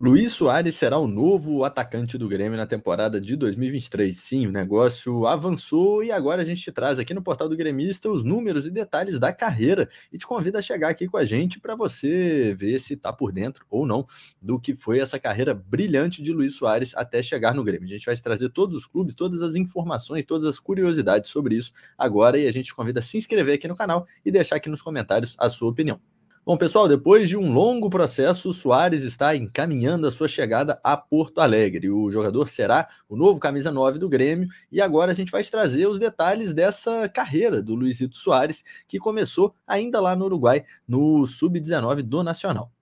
Luiz Soares será o novo atacante do Grêmio na temporada de 2023. Sim, o negócio avançou e agora a gente te traz aqui no portal do Gremista os números e detalhes da carreira e te convida a chegar aqui com a gente para você ver se está por dentro ou não do que foi essa carreira brilhante de Luiz Soares até chegar no Grêmio. A gente vai te trazer todos os clubes, todas as informações, todas as curiosidades sobre isso agora e a gente te convida a se inscrever aqui no canal e deixar aqui nos comentários a sua opinião. Bom, pessoal, depois de um longo processo, o Soares está encaminhando a sua chegada a Porto Alegre. O jogador será o novo camisa 9 do Grêmio e agora a gente vai trazer os detalhes dessa carreira do Luizito Soares, que começou ainda lá no Uruguai, no Sub-19 do Nacional.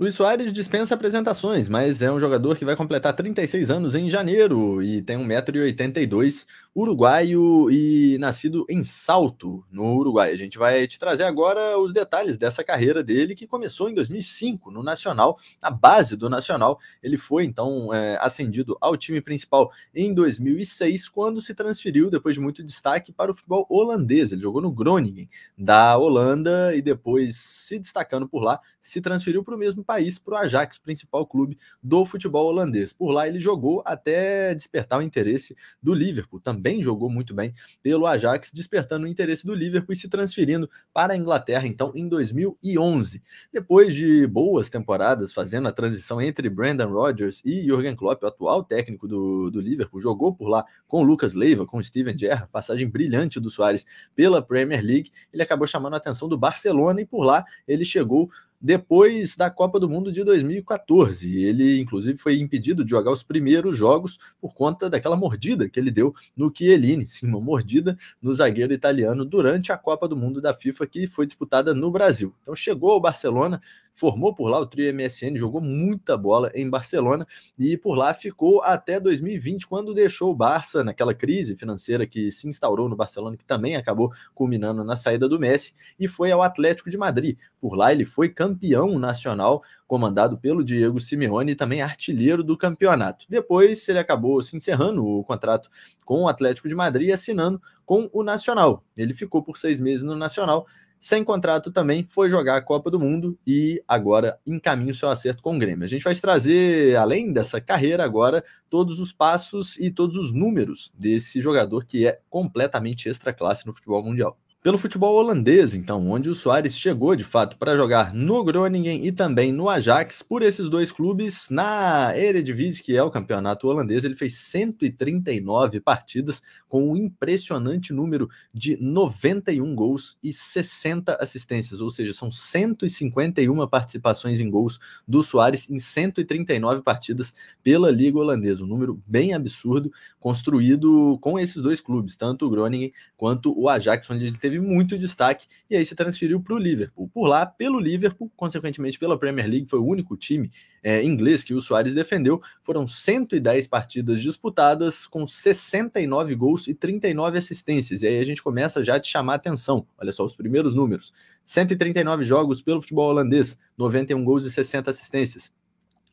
Luiz Soares dispensa apresentações, mas é um jogador que vai completar 36 anos em janeiro e tem 1,82m, uruguaio e nascido em Salto, no Uruguai. A gente vai te trazer agora os detalhes dessa carreira dele, que começou em 2005 no Nacional, na base do Nacional. Ele foi então é, ascendido ao time principal em 2006, quando se transferiu, depois de muito destaque, para o futebol holandês. Ele jogou no Groningen, da Holanda, e depois, se destacando por lá, se transferiu para o mesmo país para o Ajax, principal clube do futebol holandês. Por lá ele jogou até despertar o interesse do Liverpool. Também jogou muito bem pelo Ajax, despertando o interesse do Liverpool e se transferindo para a Inglaterra, então, em 2011. Depois de boas temporadas fazendo a transição entre Brandon Rodgers e Jürgen Klopp, o atual técnico do, do Liverpool, jogou por lá com o Lucas Leiva, com o Steven Gerrard, passagem brilhante do Soares pela Premier League, ele acabou chamando a atenção do Barcelona e por lá ele chegou depois da Copa do Mundo de 2014. Ele, inclusive, foi impedido de jogar os primeiros jogos por conta daquela mordida que ele deu no Chiellini, sim, uma mordida no zagueiro italiano durante a Copa do Mundo da FIFA que foi disputada no Brasil. Então chegou ao Barcelona, formou por lá o trio MSN, jogou muita bola em Barcelona e por lá ficou até 2020, quando deixou o Barça naquela crise financeira que se instaurou no Barcelona, que também acabou culminando na saída do Messi, e foi ao Atlético de Madrid. Por lá ele foi campeão nacional, comandado pelo Diego Simeone e também artilheiro do campeonato. Depois ele acabou se encerrando o contrato com o Atlético de Madrid e assinando com o Nacional. Ele ficou por seis meses no Nacional, sem contrato também, foi jogar a Copa do Mundo e agora encaminha o seu acerto com o Grêmio. A gente vai trazer, além dessa carreira, agora todos os passos e todos os números desse jogador que é completamente extra classe no futebol mundial. Pelo futebol holandês, então, onde o Soares chegou de fato para jogar no Groningen e também no Ajax, por esses dois clubes, na Eredivisie, que é o campeonato holandês, ele fez 139 partidas com um impressionante número de 91 gols e 60 assistências, ou seja, são 151 participações em gols do Soares em 139 partidas pela Liga Holandesa, um número bem absurdo construído com esses dois clubes, tanto o Groningen quanto o Ajax, onde ele teve teve muito destaque e aí se transferiu para o Liverpool. Por lá, pelo Liverpool, consequentemente pela Premier League, foi o único time é, inglês que o Soares defendeu. Foram 110 partidas disputadas, com 69 gols e 39 assistências. E aí a gente começa já a te chamar a atenção. Olha só os primeiros números: 139 jogos pelo futebol holandês, 91 gols e 60 assistências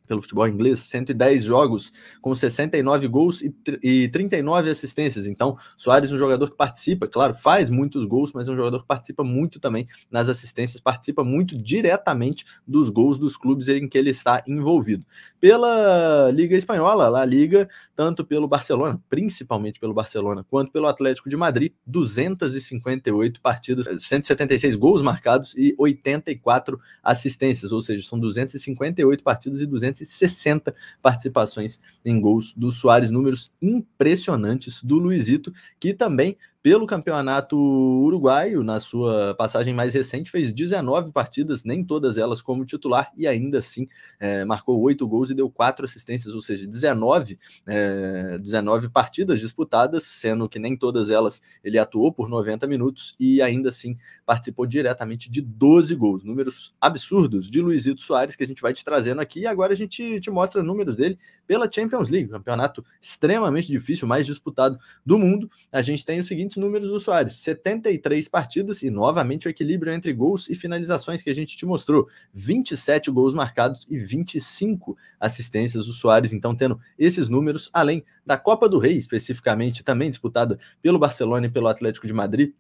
pelo futebol inglês, 110 jogos com 69 gols e, e 39 assistências. Então, Soares é um jogador que participa, é claro, faz muitos gols, mas é um jogador que participa muito também nas assistências, participa muito diretamente dos gols dos clubes em que ele está envolvido. Pela Liga Espanhola, lá Liga, tanto pelo Barcelona, principalmente pelo Barcelona, quanto pelo Atlético de Madrid, 258 partidas, 176 gols marcados e 84 assistências, ou seja, são 258 partidas e 200 360 participações em gols do Soares, números impressionantes do Luizito, que também pelo Campeonato Uruguaio, na sua passagem mais recente, fez 19 partidas, nem todas elas como titular, e ainda assim é, marcou 8 gols e deu 4 assistências, ou seja, 19, é, 19 partidas disputadas, sendo que nem todas elas ele atuou por 90 minutos e ainda assim participou diretamente de 12 gols. Números absurdos de Luizito Soares que a gente vai te trazendo aqui, e agora a gente te mostra números dele pela Champions League, campeonato extremamente difícil, mais disputado do mundo. A gente tem o seguinte números do Soares, 73 partidas e novamente o equilíbrio entre gols e finalizações que a gente te mostrou, 27 gols marcados e 25 assistências do Soares, então tendo esses números, além da Copa do Rei especificamente, também disputada pelo Barcelona e pelo Atlético de Madrid,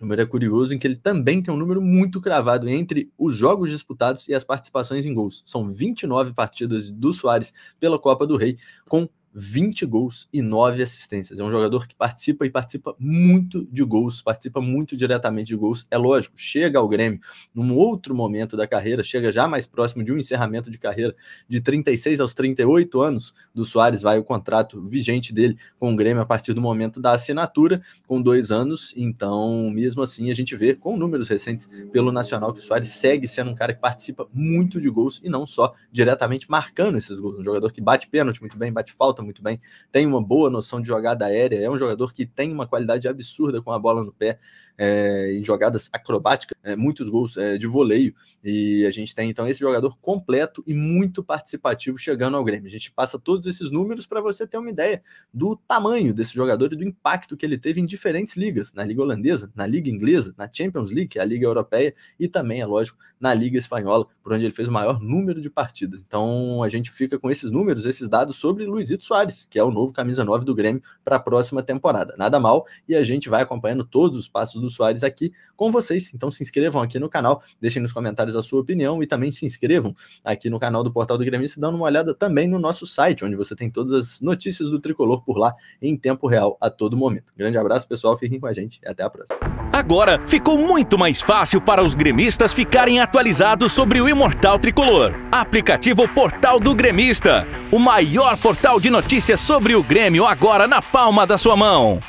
número é curioso em que ele também tem um número muito cravado entre os jogos disputados e as participações em gols. São 29 partidas do Soares pela Copa do Rei, com 20 gols e 9 assistências. É um jogador que participa e participa muito de gols, participa muito diretamente de gols. É lógico, chega ao Grêmio num outro momento da carreira, chega já mais próximo de um encerramento de carreira de 36 aos 38 anos do Soares, vai o contrato vigente dele com o Grêmio a partir do momento da assinatura, com dois anos. Então, mesmo assim, a gente vê com números recentes pelo Nacional que o Soares segue sendo um cara que participa muito de gols e não só diretamente marcando esses gols. Um jogador que bate pênalti muito bem, bate falta muito bem, tem uma boa noção de jogada aérea, é um jogador que tem uma qualidade absurda com a bola no pé é, em jogadas acrobáticas, é, muitos gols é, de voleio. E a gente tem então esse jogador completo e muito participativo chegando ao Grêmio. A gente passa todos esses números para você ter uma ideia do tamanho desse jogador e do impacto que ele teve em diferentes ligas, na Liga Holandesa, na Liga Inglesa, na Champions League, é a Liga Europeia e também, é lógico, na Liga Espanhola, por onde ele fez o maior número de partidas. Então a gente fica com esses números, esses dados sobre Luizito Soares, que é o novo camisa 9 do Grêmio para a próxima temporada. Nada mal, e a gente vai acompanhando todos os passos do Soares aqui com vocês. Então se inscrevam aqui no canal, deixem nos comentários a sua opinião e também se inscrevam aqui no canal do Portal do Gremista, dando uma olhada também no nosso site, onde você tem todas as notícias do tricolor por lá em tempo real a todo momento. Grande abraço, pessoal, fiquem com a gente e até a próxima. Agora ficou muito mais fácil para os gremistas ficarem atualizados sobre o Imortal Tricolor. Aplicativo Portal do Gremista, o maior portal de notícias sobre o Grêmio agora na palma da sua mão.